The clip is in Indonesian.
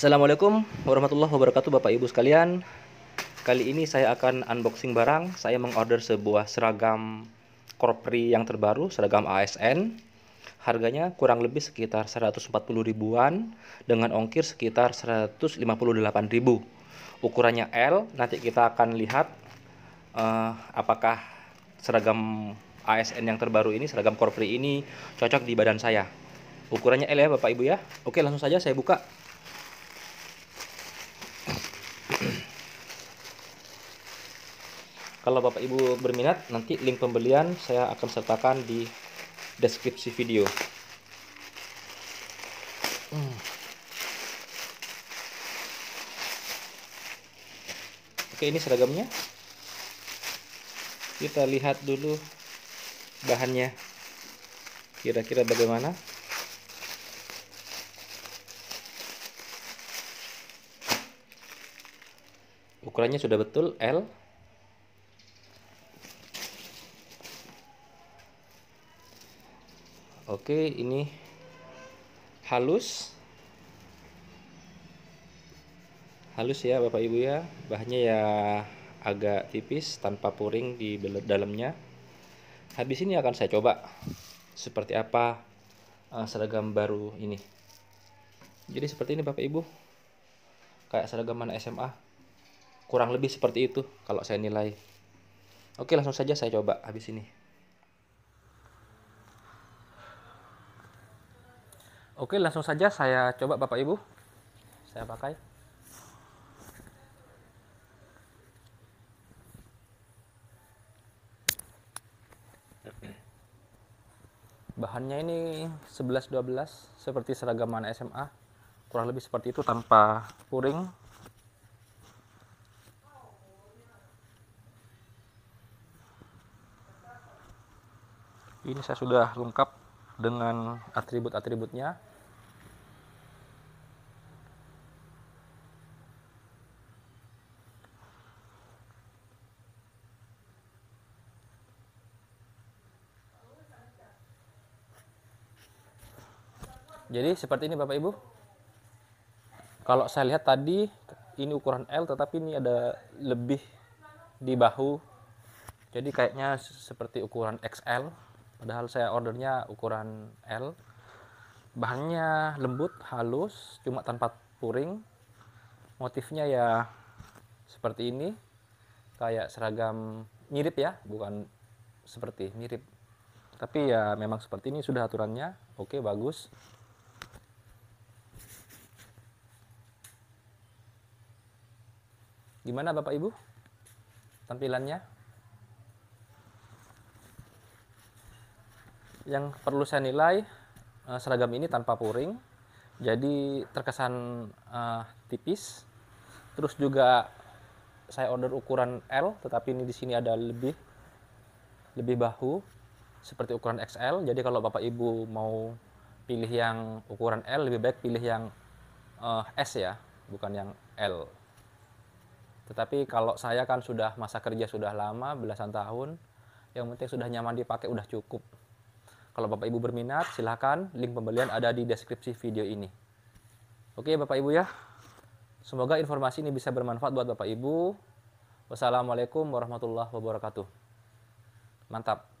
Assalamualaikum warahmatullahi wabarakatuh Bapak Ibu sekalian Kali ini saya akan unboxing barang Saya mengorder sebuah seragam korpri yang terbaru Seragam ASN Harganya kurang lebih sekitar 140 ribuan Dengan ongkir sekitar 158 ribu Ukurannya L Nanti kita akan lihat uh, Apakah seragam ASN yang terbaru ini Seragam korpri ini cocok di badan saya Ukurannya L ya Bapak Ibu ya Oke langsung saja saya buka kalau Bapak Ibu berminat, nanti link pembelian saya akan sertakan di deskripsi video. Hmm. Oke, ini seragamnya. Kita lihat dulu bahannya. Kira-kira bagaimana? Ukurannya sudah betul L oke ini halus halus ya Bapak Ibu ya bahannya ya agak tipis tanpa puring di dalamnya habis ini akan saya coba seperti apa eh, seragam baru ini jadi seperti ini Bapak Ibu kayak seragam mana SMA kurang lebih seperti itu kalau saya nilai oke langsung saja saya coba habis ini Oke, langsung saja saya coba Bapak Ibu. Saya pakai. Bahannya ini 11-12 seperti seragaman SMA. Kurang lebih seperti itu tanpa puring. Ini saya sudah lengkap dengan atribut-atributnya. Jadi seperti ini Bapak Ibu. Kalau saya lihat tadi ini ukuran L tetapi ini ada lebih di bahu. Jadi kayaknya seperti ukuran XL padahal saya ordernya ukuran L. Bahannya lembut, halus, cuma tanpa puring. Motifnya ya seperti ini. Kayak seragam mirip ya, bukan seperti mirip. Tapi ya memang seperti ini sudah aturannya. Oke, bagus. Gimana Bapak Ibu? Tampilannya? Yang perlu saya nilai eh, seragam ini tanpa puring. Jadi terkesan uh, tipis. Terus juga saya order ukuran L, tetapi ini di sini ada lebih lebih bahu seperti ukuran XL. Jadi kalau Bapak Ibu mau pilih yang ukuran L lebih baik pilih yang uh, S ya, bukan yang L tapi kalau saya kan sudah masa kerja sudah lama belasan tahun yang penting sudah nyaman dipakai udah cukup kalau bapak ibu berminat silahkan link pembelian ada di deskripsi video ini oke bapak ibu ya semoga informasi ini bisa bermanfaat buat bapak ibu wassalamualaikum warahmatullahi wabarakatuh mantap